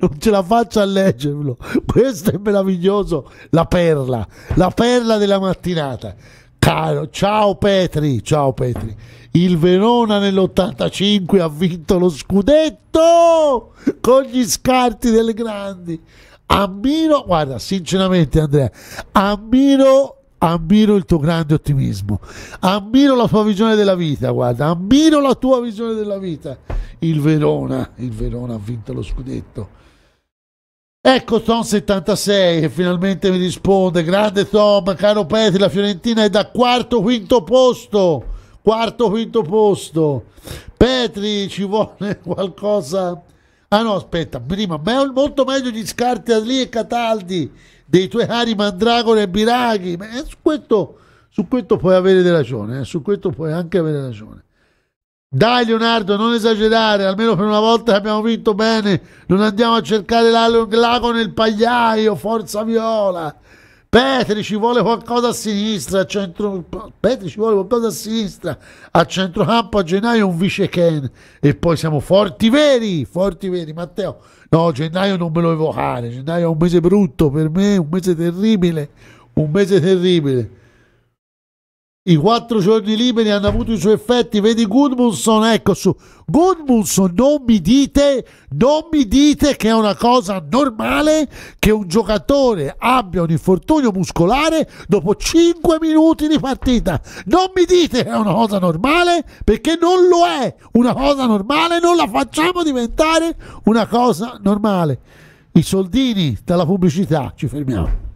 non ce la faccio a leggerlo, questo è meraviglioso, la perla, la perla della mattinata. Caro, ciao Petri, ciao Petri il Verona nell'85 ha vinto lo scudetto con gli scarti delle grandi. Ammiro, guarda, sinceramente Andrea, ammiro ammiro il tuo grande ottimismo, ammiro la tua visione della vita, guarda, ammiro la tua visione della vita. Il Verona, il Verona ha vinto lo scudetto. Ecco Tom 76 che finalmente mi risponde, grande Tom, caro Petri, la Fiorentina è da quarto, quinto posto quarto, quinto posto. Petri ci vuole [laughs] qualcosa? Ah no, aspetta, prima, molto meglio gli scarti Adli e Cataldi dei tuoi cari Mandragora e Biraghi. Ma eh, su questo, su questo puoi avere ragione, eh? su questo puoi anche avere ragione. Dai Leonardo, non esagerare, almeno per una volta abbiamo vinto bene, non andiamo a cercare l'ago nel pagliaio, forza viola. Petri ci vuole qualcosa a sinistra, a centro... Petri ci vuole qualcosa a sinistra, a centrocampo a gennaio un vice Ken e poi siamo forti veri, forti veri Matteo. No, gennaio non me lo evocare, gennaio è un mese brutto per me, un mese terribile, un mese terribile i quattro giorni liberi hanno avuto i suoi effetti. Vedi Goodmunson, ecco su Goodmunson, non mi dite, non mi dite che è una cosa normale che un giocatore abbia un infortunio muscolare dopo 5 minuti di partita. Non mi dite che è una cosa normale perché non lo è. Una cosa normale non la facciamo diventare una cosa normale. I soldini dalla pubblicità, ci fermiamo.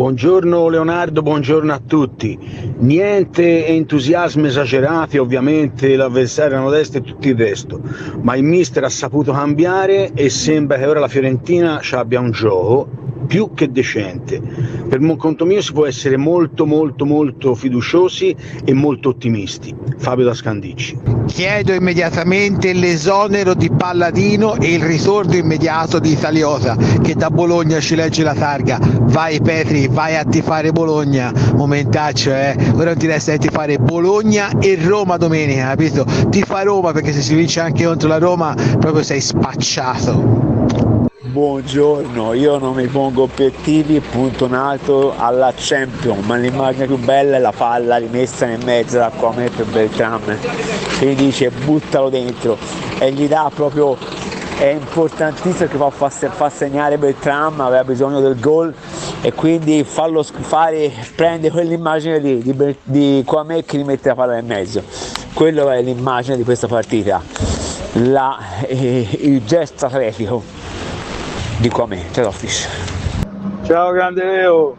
Buongiorno Leonardo, buongiorno a tutti. Niente entusiasmi esagerati, ovviamente l'avversario era modesto e tutto il resto, ma il mister ha saputo cambiare e sembra che ora la Fiorentina ci abbia un gioco più che decente. Per conto mio si può essere molto molto molto fiduciosi e molto ottimisti. Fabio da Scandicci. Chiedo immediatamente l'esonero di Palladino e il ritorno immediato di Saliosa che da Bologna ci legge la targa. Vai Petri, vai a tifare Bologna. Momentaccio, eh. Ora non ti resta di tifare Bologna e Roma domenica, capito? Tifa Roma perché se si vince anche contro la Roma proprio sei spacciato. Buongiorno, io non mi pongo obiettivi, punto un altro alla Champion, ma l'immagine più bella è la palla rimessa nel mezzo da Aquaman per Beltram. Quindi dice buttalo dentro e gli dà proprio, è importantissimo che fa, fa segnare Beltram, aveva bisogno del gol e quindi fallo fare, prende quell'immagine lì di, di, di Quame che rimette la palla nel mezzo. Quella è l'immagine di questa partita, la, eh, il gesto atletico di qua a me, te l'office. Ciao grande Leo,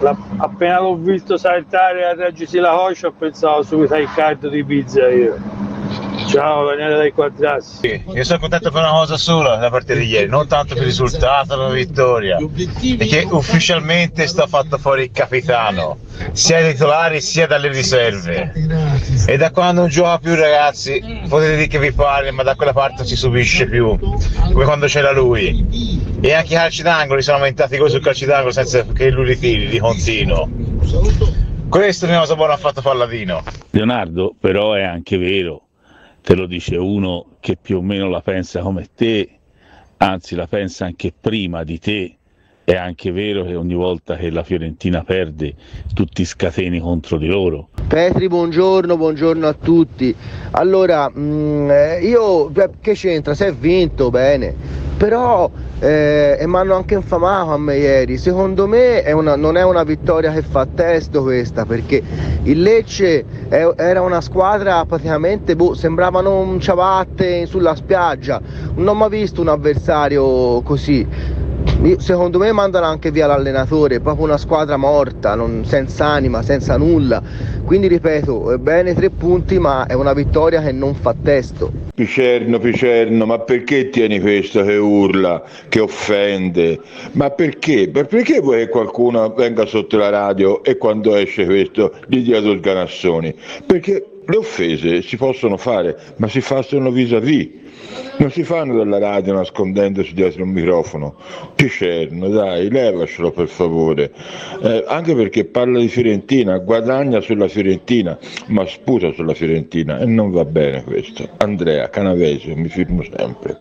la, appena l'ho visto saltare a reggersi la coscia ho pensato subito al caldo di pizza io. Ciao Daniele dai Quadrassi. Sì, io sono contento per una cosa sola da parte di ieri, non tanto per il risultato, per la vittoria, è che ufficialmente sta fatto fuori il capitano, sia dai titolari sia dalle riserve. E da quando non gioca più ragazzi, potete dire che vi pare, ma da quella parte non si subisce più, come quando c'era lui. E anche i calci d'angolo sono aumentati così sul calci d'angolo senza che lui li tiri di continuo. Questo è una cosa buona ha fatto Palladino. Leonardo, però è anche vero te lo dice uno che più o meno la pensa come te, anzi la pensa anche prima di te è anche vero che ogni volta che la Fiorentina perde tutti scateni contro di loro. Petri, buongiorno, buongiorno a tutti. Allora, mh, mm, eh, io che c'entra? Se è vinto, bene. Però, eh, mi hanno anche infamato a me ieri, secondo me è una, non è una vittoria che fa testo questa, perché il Lecce è, era una squadra praticamente, boh, sembravano ciabatte sulla spiaggia. Non ho mai visto un avversario così secondo me mandano anche via l'allenatore, è proprio una squadra morta, non, senza anima, senza nulla. Quindi ripeto, è bene tre punti, ma è una vittoria che non fa testo. Picerno, Picerno, ma perché tieni questo che urla, che offende? Ma perché? Perché vuoi che qualcuno venga sotto la radio e quando esce questo gli dia due ganassoni? Perché le offese si possono fare, ma si fanno vis-à-vis, non si fanno dalla radio nascondendosi dietro un microfono. Ti dai, levacelo per favore. Eh, anche perché parla di Fiorentina, guadagna sulla Fiorentina, ma sputa sulla Fiorentina e non va bene questo. Andrea, Canavesio, mi firmo sempre.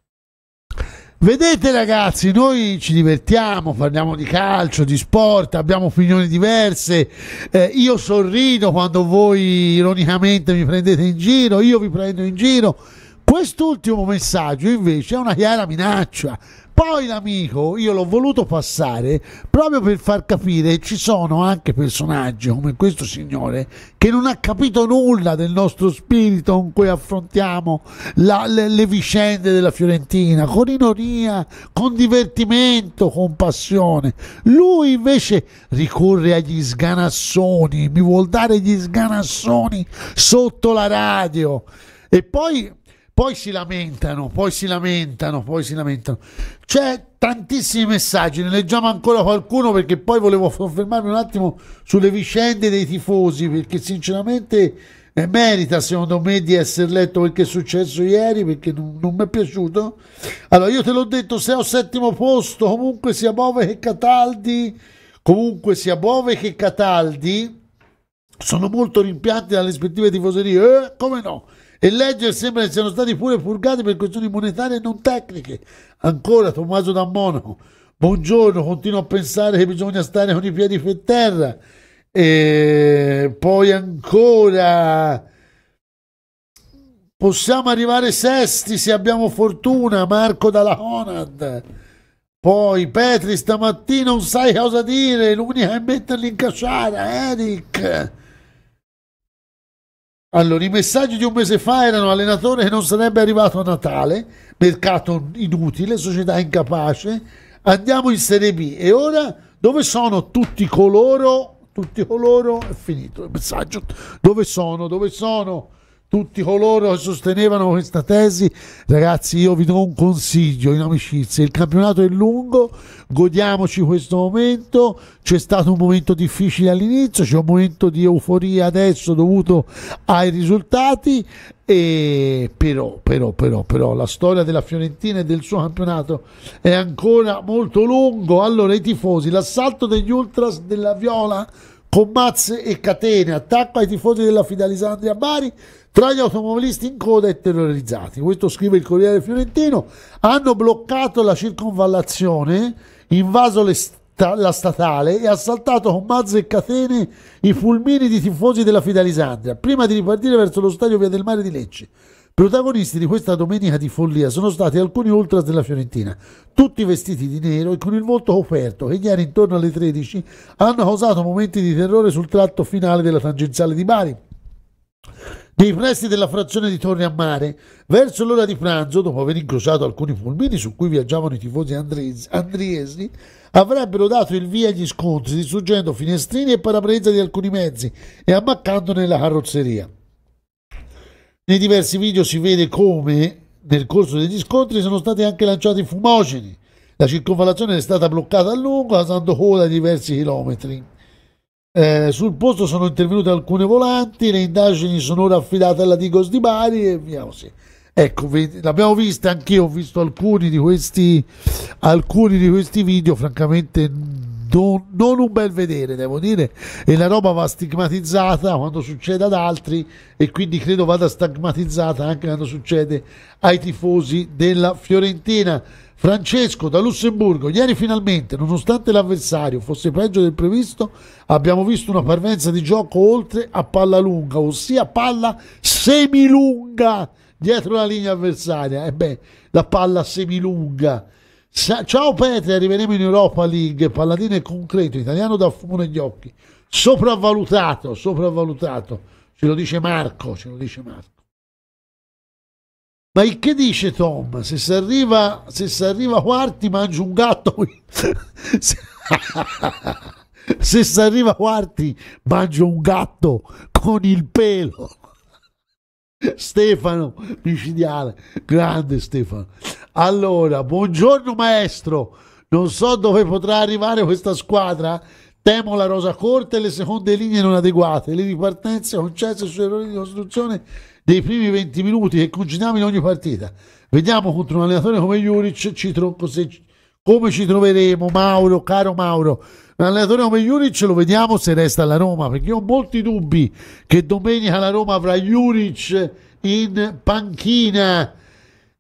Vedete ragazzi, noi ci divertiamo, parliamo di calcio, di sport, abbiamo opinioni diverse, eh, io sorrido quando voi ironicamente mi prendete in giro, io vi prendo in giro. Quest'ultimo messaggio invece è una chiara minaccia poi l'amico io l'ho voluto passare proprio per far capire che ci sono anche personaggi come questo signore che non ha capito nulla del nostro spirito con cui affrontiamo la, le, le, vicende della Fiorentina, con ironia, con divertimento, con passione. Lui invece ricorre agli sganassoni, mi vuol dare gli sganassoni sotto la radio. E poi poi si lamentano, poi si lamentano, poi si lamentano. C'è tantissimi messaggi, ne leggiamo ancora qualcuno perché poi volevo soffermarmi un attimo sulle vicende dei tifosi perché sinceramente eh, merita secondo me di essere letto quel che è successo ieri perché non, non mi è piaciuto. Allora io te l'ho detto, se ho settimo posto comunque sia Bove che Cataldi, comunque sia Bove che Cataldi, sono molto rimpianti dalle rispettive tifoserie, eh, come no? e legge sembra che siano stati pure purgati per questioni monetarie e non tecniche. Ancora Tommaso da Monaco, buongiorno, continuo a pensare che bisogna stare con i piedi per terra. E poi ancora possiamo arrivare sesti se abbiamo fortuna, Marco dalla Conad. Poi Petri stamattina non sai cosa dire, l'unica è metterli in cacciata, Eric. Allora, i messaggi di un mese fa erano allenatore che non sarebbe arrivato a Natale, mercato inutile, società incapace, andiamo in Serie B e ora dove sono tutti coloro, tutti coloro, è finito il messaggio, dove sono, dove sono tutti coloro che sostenevano questa tesi, ragazzi, io vi do un consiglio in amicizia: il campionato è lungo, godiamoci questo momento. C'è stato un momento difficile all'inizio, c'è un momento di euforia adesso dovuto ai risultati. E però, però, però, però, la storia della Fiorentina e del suo campionato è ancora molto lungo. Allora, i tifosi, l'assalto degli ultras della Viola con mazze e catene, attacco ai tifosi della Fidalisandria Bari tra gli automobilisti in coda e terrorizzati. Questo scrive il Corriere Fiorentino. Hanno bloccato la circonvallazione, invaso le strade la statale e assaltato con mazzo e catene i fulmini di tifosi della Fidalisandria prima di ripartire verso lo stadio Via del Mare di Lecce. Protagonisti di questa domenica di follia sono stati alcuni ultras della Fiorentina, tutti vestiti di nero e con il volto coperto, che ieri intorno alle 13 hanno causato momenti di terrore sul tratto finale della tangenziale di Bari nei pressi della frazione di Torre a Mare, verso l'ora di pranzo, dopo aver incrociato alcuni fulmini su cui viaggiavano i tifosi andriesi, avrebbero dato il via agli scontri, distruggendo finestrini e parabrezza di alcuni mezzi e ammaccandone la carrozzeria. Nei diversi video si vede come, nel corso degli scontri, sono stati anche lanciati fumogeni. La circonvallazione è stata bloccata a lungo, alzando coda di diversi chilometri. Eh, sul posto sono intervenute alcune volanti, le indagini sono ora affidate alla Digos di Bari e via così. Ecco, l'abbiamo vista anch'io, ho visto alcuni di questi, alcuni di questi video, francamente non, non un bel vedere, devo dire, e la roba va stigmatizzata quando succede ad altri e quindi credo vada stigmatizzata anche quando succede ai tifosi della Fiorentina. Francesco da Lussemburgo, ieri finalmente, nonostante l'avversario fosse peggio del previsto, abbiamo visto una parvenza di gioco oltre a palla lunga, ossia palla semilunga dietro la linea avversaria. E eh beh, la palla semilunga. Ciao Petri, arriveremo in Europa League, palladino e concreto, italiano da fumo negli occhi. Sopravvalutato, sopravvalutato. Ce lo dice Marco, ce lo dice Marco. Ma il che dice Tom? Se si arriva, se si arriva quarti, mangio un gatto. [laughs] se si arriva quarti, mangio un gatto con il pelo. Stefano micidiale, grande Stefano. Allora, buongiorno maestro. Non so dove potrà arrivare questa squadra. Temo la rosa corta e le seconde linee non adeguate, le ripartenze concesse su errori di costruzione dei primi 20 minuti che cuciniamo in ogni partita. Vediamo contro un allenatore come Juric ci tronco se come ci troveremo, Mauro, caro Mauro. Un allenatore come Juric lo vediamo se resta alla Roma, perché io ho molti dubbi che domenica la Roma avrà Juric in panchina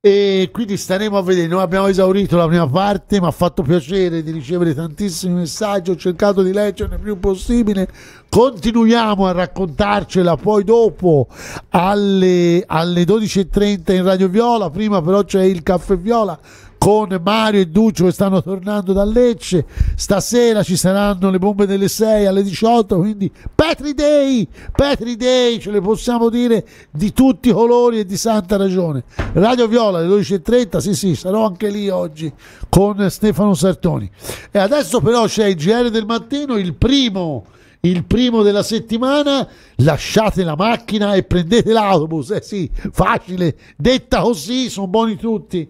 e quindi staremo a vedere. Noi abbiamo esaurito la prima parte, mi ha fatto piacere di ricevere tantissimi messaggi, ho cercato di leggerne il più possibile. Continuiamo a raccontarcela poi dopo alle, alle 12.30 in Radio Viola, prima però c'è il caffè Viola con Mario e Duccio che stanno tornando da Lecce. Stasera ci saranno le bombe delle 6 alle 18, quindi Petri Day, Petri Day, ce le possiamo dire di tutti i colori e di santa ragione. Radio Viola alle 12.30, sì sì, sarò anche lì oggi con Stefano Sartoni. E adesso però c'è il GR del mattino, il primo il primo della settimana, lasciate la macchina e prendete l'autobus. Eh sì, facile, detta così, sono buoni tutti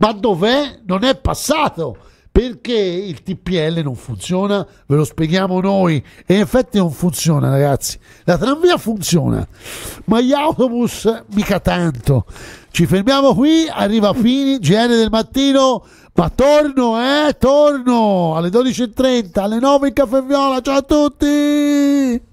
ma dov'è? Non è passato perché il TPL non funziona, ve lo spieghiamo noi e in effetti non funziona ragazzi, la tranvia funziona, ma gli autobus mica tanto. Ci fermiamo qui, arriva Fini, GR del mattino, ma torno, eh, torno alle 12.30, alle 9 in caffè viola, ciao a tutti!